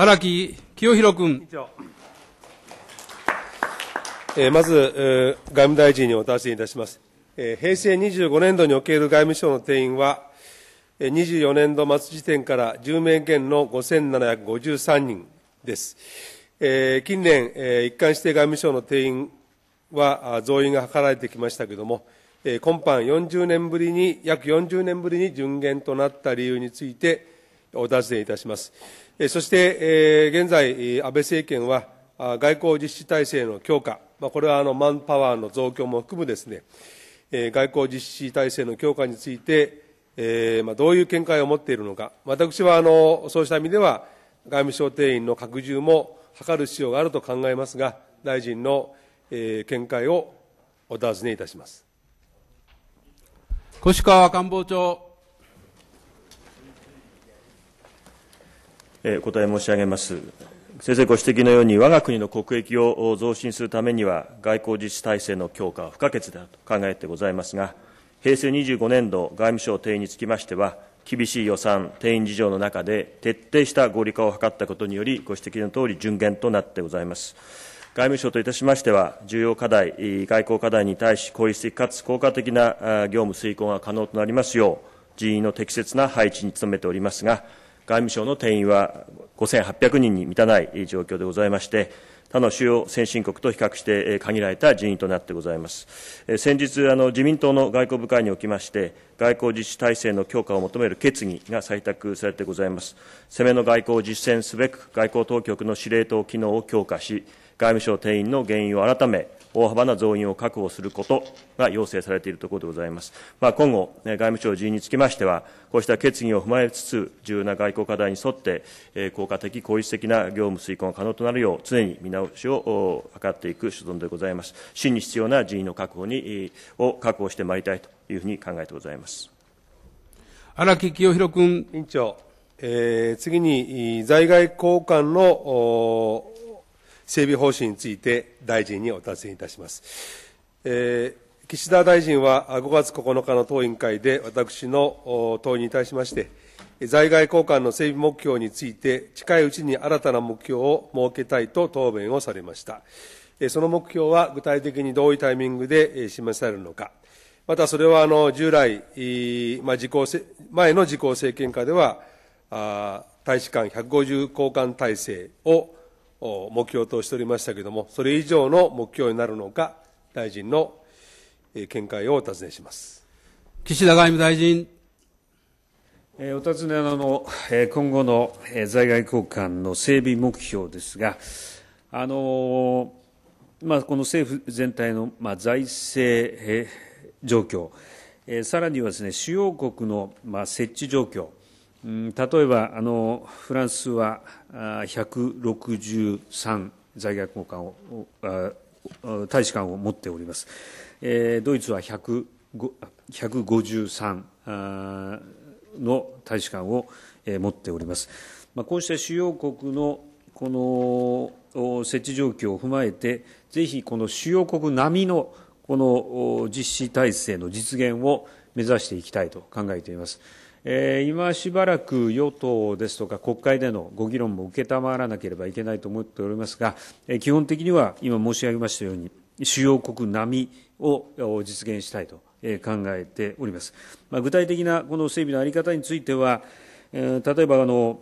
荒木清弘君。えー、まず、えー、外務大臣にお達しいたします。えー、平成25年度における外務省の定員は、24年度末時点から10名減の5753人です。えー、近年、えー、一貫して外務省の定員は増員が図られてきましたけれども、えー、今般40年ぶりに、約40年ぶりに順減となった理由についてお尋ねいたします。そして、現在、安倍政権は外交実施体制の強化、これはあのマンパワーの増強も含むですね、外交実施体制の強化について、えまあ、どういう見解を持っているのか、私はあのそうした意味では、外務省定員の拡充も図る必要があると考えますが、大臣の、え見解をお尋ねいたします。越川官房長お答え申し上げます。先生ご指摘のように、我が国の国益を増進するためには、外交実施体制の強化は不可欠であると考えてございますが、平成25年度外務省定員につきましては、厳しい予算、定員事情の中で、徹底した合理化を図ったことにより、ご指摘のとおり、順減となってございます。外務省といたしましては、重要課題、外交課題に対し、効率的かつ効果的な業務遂行が可能となりますよう、人員の適切な配置に努めておりますが、外務省の定員は5800人に満たない状況でございまして、他の主要先進国と比較して限られた人員となってございます。先日、あの自民党の外交部会におきまして、外交実施体制の強化を求める決議が採択されてございます。攻めの外交を実践すべく、外交当局の司令塔機能を強化し、外務省定員の原因を改め、大幅な増員を確保することが要請されているところでございます。まあ、今後、外務省人につきましては、こうした決議を踏まえつつ、重要な外交課題に沿って、効果的、効率的な業務遂行が可能となるよう、常に見直しを図っていく所存でございます。真に必要な人員の確保にを確保してまいりたいというふうに考えてございます。荒木清弘君。委員長。えー、次に、在外交換の整備方針について大臣にお尋ねいたします。えー、岸田大臣は5月9日の党委員会で私の党に対しまして、在外交換の整備目標について、近いうちに新たな目標を設けたいと答弁をされました。その目標は具体的にどういうタイミングで示されるのか、またそれはあの従来、まあ、時効前の自公政権下では、大使館150交換体制を目標としておりましたけれども、それ以上の目標になるのか、大臣の見解をお尋ねします岸田外務大臣。えお尋ねの、え今後の、え在外交換の整備目標ですが、あのまあ、この政府全体の、まあ、財政、え状況、えさらにはです、ね、主要国の、まあ、設置状況、例えばあのフランスは163在外交を大使館を持っております、えー、ドイツは153の大使館を、持っております、まあ、こうした主要国のこの設置状況を踏まえてぜひこの主要国並みのこの実施体制の実現を目指していきたいと考えています。今しばらく与党ですとか国会でのご議論も承らなければいけないと思っておりますが、基本的には今申し上げましたように、主要国並みを実現したいと考えております。まあ、具体的なこの整備の在り方については、例えばあの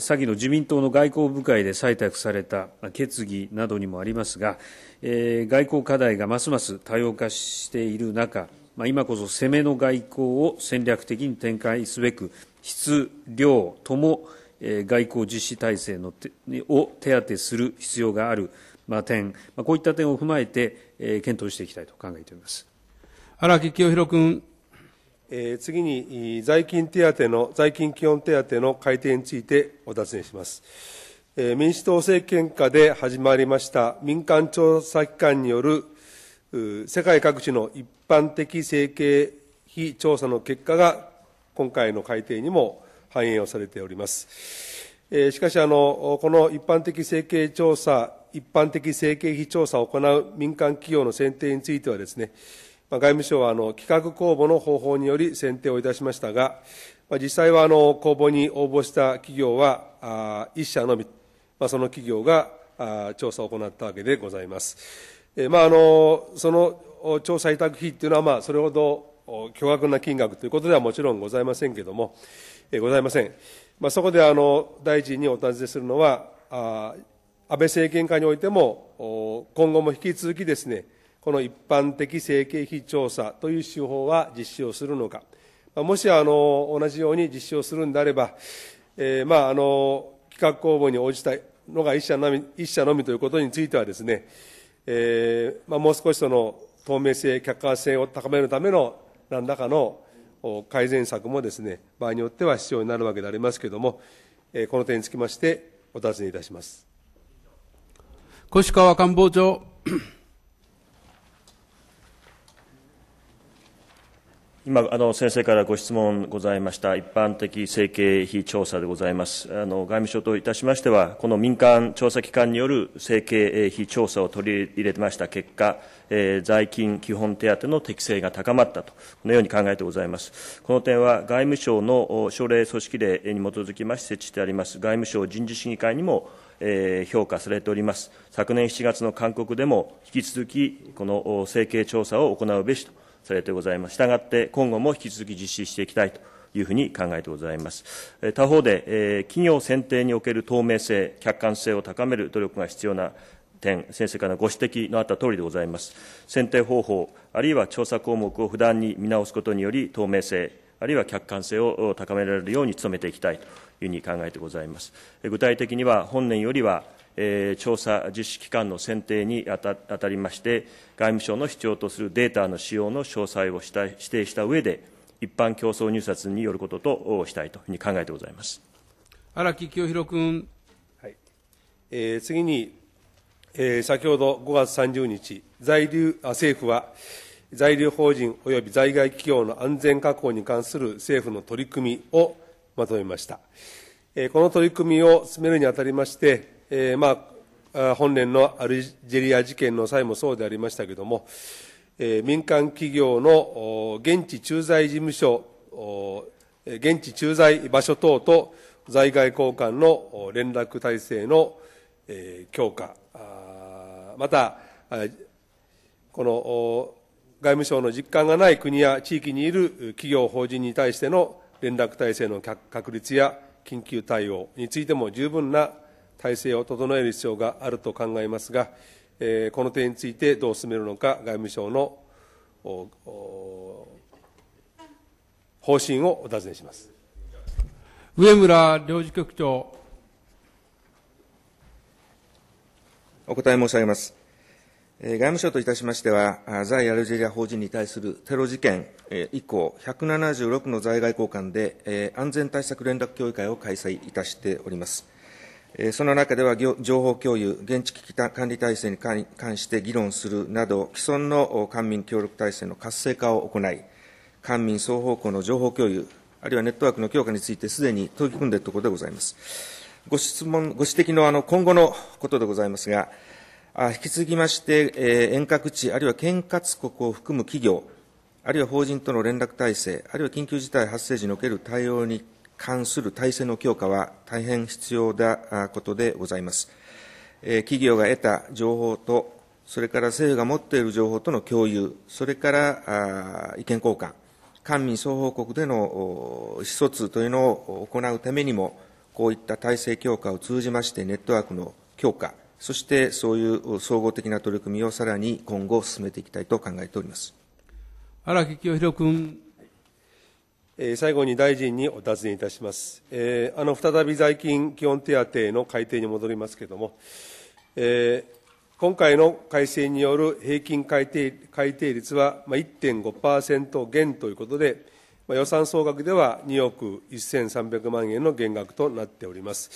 先の自民党の外交部会で採択された決議などにもありますが、外交課題がますます多様化している中、まあ、今こそ攻めの外交を戦略的に展開すべく質、量とも、えー、外交実施体制のてを手当てする必要がある、まあ、点、まあ、こういった点を踏まえて、えー、検討していきたいと考えております荒木清弘君。えー、次に在勤手当の在勤基本手当の改定についてお尋ねします。えー、民主党政権下で始まりました民間調査機関による世界各地の一般的整形非調査の結果が今回の改定にも反映をされております。えー、しかしあの、この一般的整形調査、一般的整形費調査を行う民間企業の選定についてはですね、ま外務省はあの企画公募の方法により選定をいたしましたが、ま実際はあの公募に応募した企業はあ1社のみ、まその企業があ調査を行ったわけでございます。えまあ、あのその調査委託費というのは、まあ、それほど巨額な金額ということではもちろんございませんけれども、えございません、まあ、そこであの大臣にお尋ねするのは、あ安倍政権下においても、今後も引き続きですね、この一般的政形費調査という手法は実施をするのか、もしあの同じように実施をするんであれば、えー、まあ、あの企画公募に応じたのが一社のみ ,1 社のみということについてはですね、えーまあ、もう少しその透明性、客観性を高めるための何らかの改善策もですね場合によっては必要になるわけでありますけれども、えー、この点につきましてお尋ねいたします。越川官房長今あの、先生からご質問ございました一般的整形費調査でございますあの、外務省といたしましては、この民間調査機関による整形費調査を取り入れました結果、えー、在勤基本手当の適性が高まったと、このように考えてございます。この点は外務省の省令組織令に基づきまして設置してあります、外務省人事審議会にもえー、評価されております昨年7月の勧告でも引き続きこの整形調査を行うべしとされてございます。したがって、今後も引き続き実施していきたいというふうに考えてございます。他方で、えー、企業選定における透明性、客観性を高める努力が必要な点、先生からご指摘のあったとおりでございます。選定方法、あるいは調査項目を不断に見直すことにより、透明性、あるいは客観性を高められるように努めていきたいというふうに考えてございます。具体的には、本年よりは、え調査実施期間の選定にあた当たりまして、外務省の必要とするデータの使用の詳細をした指定した上で、一般競争入札によることとしたいというふうに考えてございます。荒木清弘君。はいえー、次に、えー、先ほど5月30日、在留あ政府は、在留邦人及び在外企業の安全確保に関する政府の取り組みをまとめました。この取り組みを進めるにあたりまして、えー、まあ、本年のアルジェリア事件の際もそうでありましたけれども、えー、民間企業の現地駐在事務所、現地駐在場所等と在外交換の連絡体制の、え強化、また、この外務省の実感がない国や地域にいる企業、法人に対しての連絡体制の確立や緊急対応についても十分な体制を整える必要があると考えますが、えこの点についてどう進めるのか、外務省の方針をお尋ねします上村領事局長。お答え申し上げます。外務省といたしましては、在アルジェリア法人に対するテロ事件以降、176の在外交官で安全対策連絡協議会を開催いたしております。その中では情報共有、現地危機管理体制に関して議論するなど、既存の官民協力体制の活性化を行い、官民双方向の情報共有、あるいはネットワークの強化について、すでに取り組んでいるところでございます。ご質問、ご指摘のあの今後のことでございますが、引き続きまして、えー、遠隔地、あるいは県轄国を含む企業、あるいは法人との連絡体制、あるいは緊急事態発生時における対応に関する体制の強化は大変必要なことでございます。企業が得た情報と、それから政府が持っている情報との共有、それから意見交換、官民双方国での意思疎通というのを行うためにも、こういった体制強化を通じまして、ネットワークの強化、そしてそういう総合的な取り組みをさらに今後進めていきたいと考えております。荒木清弘君。最後に大臣にお尋ねいたします。えー、あの再び在勤基本手当の改定に戻りますけれども、えー、今回の改正による平均改定改定率は1.5%減ということで、予算総額では2億1300万円の減額となっております。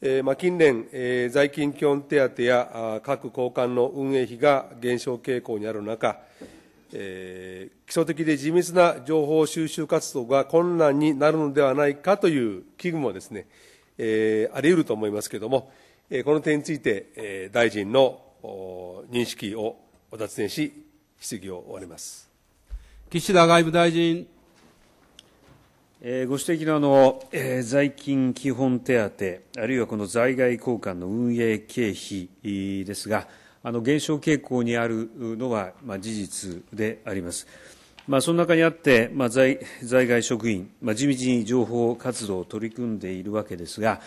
えーまあ、近年、えー、在勤基本手当や各交換の運営費が減少傾向にある中、えー、基礎的で緻密な情報収集活動が困難になるのではないかという危惧もですね、えー、あり得ると思いますけれども、えー、この点について、えー、大臣の認識をお尋ねし、質疑を終わります岸田外務大臣。えご指摘のあの、えー、在勤基本手当、あるいはこの在外交換の運営経費ですが、あの減少傾向にあるのは、まあ、事実であります。まあ、その中にあって、まあ、在在外職員、まあ、地道に情報活動を取り組んでいるわけですが、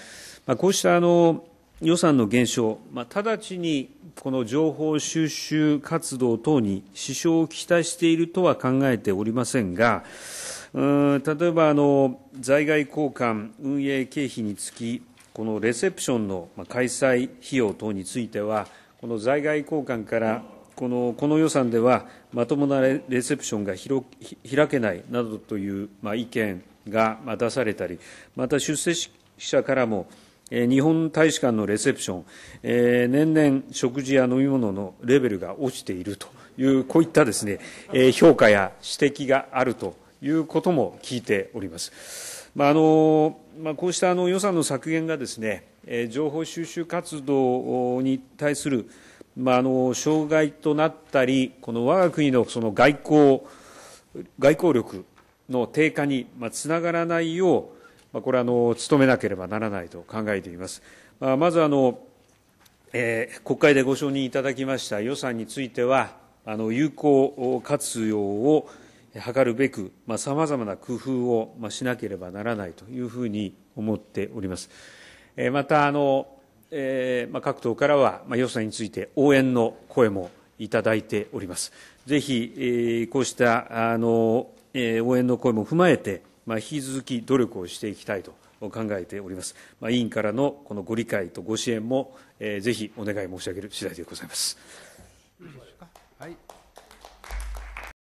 まあ、こうしたあの予算の減少、まあ、直ちにこの情報収集活動等に支障を期待しているとは考えておりませんが、うん例えばあの在外交換運営経費につき、このレセプションの開催費用等については、この在外交換からこのこの予算ではまともなレセプションが開けないなどという、まあ、意見が出されたり、また出席者からも、日本大使館のレセプション、えー、年々食事や飲み物のレベルが落ちているという、こういったですね、えー、評価や指摘があるということも聞いております。まああのまあ、こうしたあの予算の削減がですね、情報収集活動に対する、まあ、あの障害となったり、この我が国のその外交外交力の低下につながらないよう、これあの、努めなければならないと考えています。まずあの、えー、国会でご承認いただきました予算については、あの有効活用を図るべく、さまざ、まな工夫をしなければならないというふうに思っております。また、あの、え各党からは予算について応援の声もいただいております。ぜひ、えこうしたあの、え応援の声も踏まえて、まあ、引き続き努力をしていきたいと考えております。まあ、委員からのこのご理解とご支援も、えぜひお願い申し上げる次第でございます。